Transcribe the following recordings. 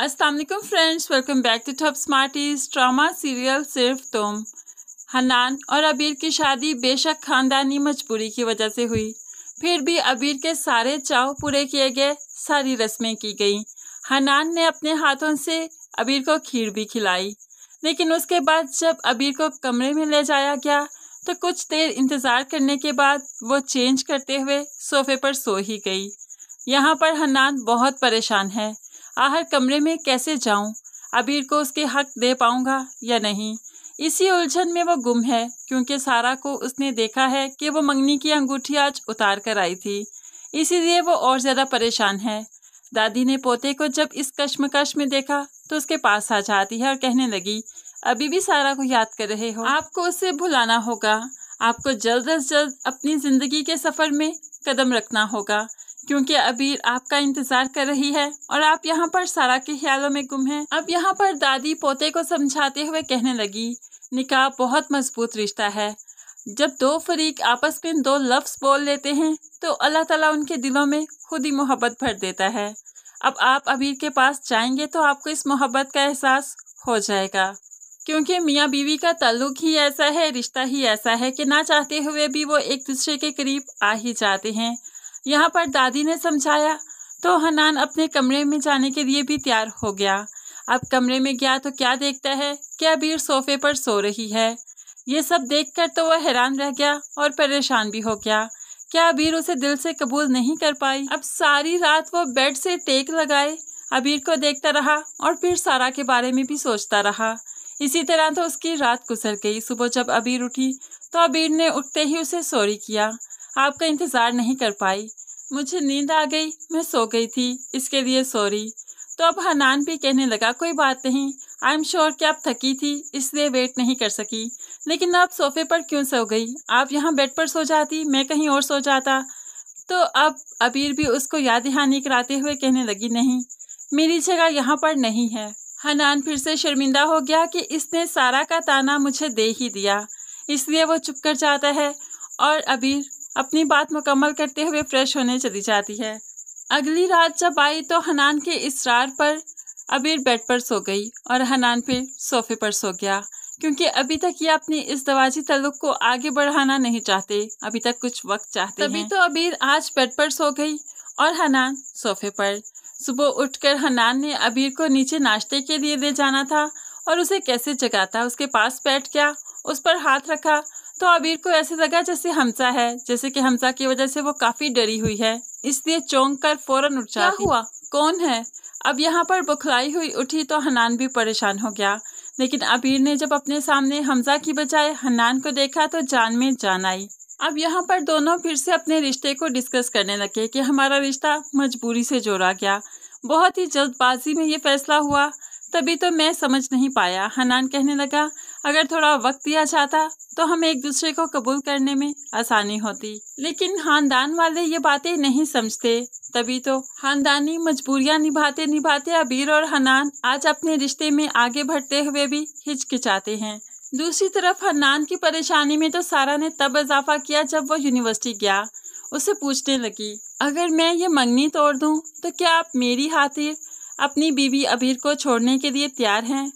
Aslam friends welcome back to top smarties drama serial सिर्फ तुम हनान और अबीर की शादी बेशक खानदानी मजबूरी की वजह से हुई फिर भी अबीर के सारे चाव पूरे किए गए सारी रस्में की गई हनान ने अपने हाथों से अबीर को खीर भी खिलाई लेकिन उसके बाद जब अबीर को कमरे में ले जाया गया तो कुछ देर इंतज़ार करने के बाद वो चेंज करते हुए सोफे पर सो ही गई यहाँ पर हनान बहुत परेशान है आहर कमरे में कैसे जाऊं अबीर को उसके हक दे पाऊंगा या नहीं इसी उलझन में वो गुम है क्योंकि सारा को उसने देखा है कि वो मंगनी की अंगूठी आज उतार कर आई थी इसीलिए वो और ज़्यादा परेशान है दादी ने पोते को जब इस कश्मकश में देखा तो उसके पास आ जाती है और कहने लगी अभी भी सारा को याद कर रहे हो आपको उसे भुलाना होगा आपको जल्द अज जल्द अपनी ज़िंदगी के सफ़र में कदम रखना होगा क्योंकि अबीर आपका इंतजार कर रही है और आप यहाँ पर सारा के ख्यालों में गुम हैं अब यहाँ पर दादी पोते को समझाते हुए कहने लगी निकाह बहुत मजबूत रिश्ता है जब दो फरीक आपस में दो लफ्ज़ बोल लेते हैं तो अल्लाह ताला उनके दिलों में खुद ही मोहब्बत भर देता है अब आप अबीर के पास जाएंगे तो आपको इस मोहब्बत का एहसास हो जाएगा क्योंकि मियाँ बीवी का ताल्लुक ही ऐसा है रिश्ता ही ऐसा है कि ना चाहते हुए भी वो एक दूसरे के करीब आ ही जाते हैं यहाँ पर दादी ने समझाया तो हनान अपने कमरे में जाने के लिए भी तैयार हो गया अब कमरे में गया तो क्या देखता है कि अबीर सोफे पर सो रही है ये सब देखकर तो वह हैरान रह गया और परेशान भी हो गया क्या अबीर उसे दिल से कबूल नहीं कर पाई अब सारी रात वो बेड से टेक लगाए अबीर को देखता रहा और फिर सारा के बारे में भी सोचता रहा इसी तरह तो उसकी रात गुजर गई सुबह जब अबीर उठी तो अबीर ने उठते ही उसे सॉरी किया आपका इंतज़ार नहीं कर पाई मुझे नींद आ गई मैं सो गई थी इसके लिए सॉरी तो अब हनान भी कहने लगा कोई बात नहीं आई एम श्योर कि आप थकी थी इसलिए वेट नहीं कर सकी लेकिन आप सोफे पर क्यों सो गई आप यहाँ बेड पर सो जाती मैं कहीं और सो जाता तो अब अबीर भी उसको याद हानि कराते हुए कहने लगी नहीं मेरी जगह यहाँ पर नहीं है हनान फिर से शर्मिंदा हो गया कि इसने सारा का ताना मुझे दे ही दिया इसलिए वो चुप कर जाता है और अबीर अपनी बात मुकम्मल करते हुए फ्रेश होने चली जाती है अगली रात जब आई तो हनान के इसरार पर अबीर बेड पर सो गई और हनान फिर सोफे पर सो गया क्योंकि अभी तक ये अपने इस दवाजी तल्लुक को आगे बढ़ाना नहीं चाहते अभी तक कुछ वक्त चाहते तभी तो अबीर आज बेड पर सो गई और हनान सोफे पर सुबह उठकर हनान ने अबीर को नीचे नाश्ते के लिए ले जाना था और उसे कैसे जगाता उसके पास बैठ गया उस पर हाथ रखा तो अबीर को ऐसे लगा जैसे हमसा है जैसे कि हमसा की वजह से वो काफी डरी हुई है इसलिए चौंक कर फौरन उठ जाती हुआ कौन है अब यहाँ पर बुखलाई हुई उठी तो हनान भी परेशान हो गया लेकिन अबीर ने जब अपने सामने हमजा की बजाय हनान को देखा तो जान में जान आई अब यहाँ पर दोनों फिर से अपने रिश्ते को डिस्कस करने लगे कि हमारा रिश्ता मजबूरी से जोड़ा गया बहुत ही जल्दबाजी में ये फैसला हुआ तभी तो मैं समझ नहीं पाया हनान कहने लगा अगर थोड़ा वक्त दिया जाता तो हम एक दूसरे को कबूल करने में आसानी होती लेकिन खानदान वाले ये बातें नहीं समझते तभी तो खानदानी मजबूरियां निभाते निभाते अबीर और हनान आज अपने रिश्ते में आगे बढ़ते हुए भी हिचकिचाते हैं दूसरी तरफ हनान की परेशानी में तो सारा ने तब इजाफा किया जब वो यूनिवर्सिटी गया उसे पूछने लगी अगर मैं ये मंगनी तोड़ दूँ तो क्या आप मेरी खातिर अपनी बीवी अबीर को छोड़ने के लिए तैयार हैं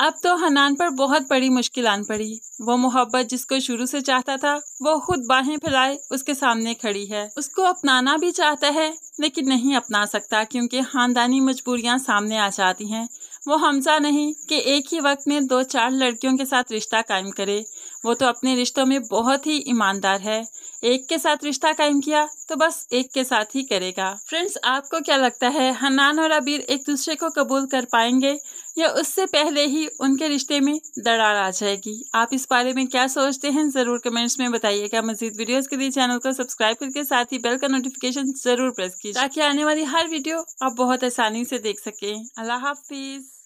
अब तो हनान पर बहुत बड़ी मुश्किल आन पड़ी वो मोहब्बत जिसको शुरू से चाहता था वो खुद बाहें फैलाए उसके सामने खड़ी है उसको अपनाना भी चाहता है लेकिन नहीं अपना सकता क्योंकि ख़ानदानी मजबूरियां सामने आ जाती हैं वो हमजा नहीं कि एक ही वक्त में दो चार लड़कियों के साथ रिश्ता कायम करे वो तो अपने रिश्तों में बहुत ही ईमानदार है एक के साथ रिश्ता कायम किया तो बस एक के साथ ही करेगा फ्रेंड्स आपको क्या लगता है हनान और अबीर एक दूसरे को कबूल कर पाएंगे या उससे पहले ही उनके रिश्ते में दरार आ जाएगी आप इस बारे में क्या सोचते हैं ज़रूर कमेंट्स में बताइएगा मजीद वीडियोस के लिए चैनल को सब्सक्राइब करके साथ ही बेल का नोटिफिकेशन ज़रूर प्रेस कीजिए ताकि आने वाली हर वीडियो आप बहुत आसानी से देख सकें अल्लाह हाफिज़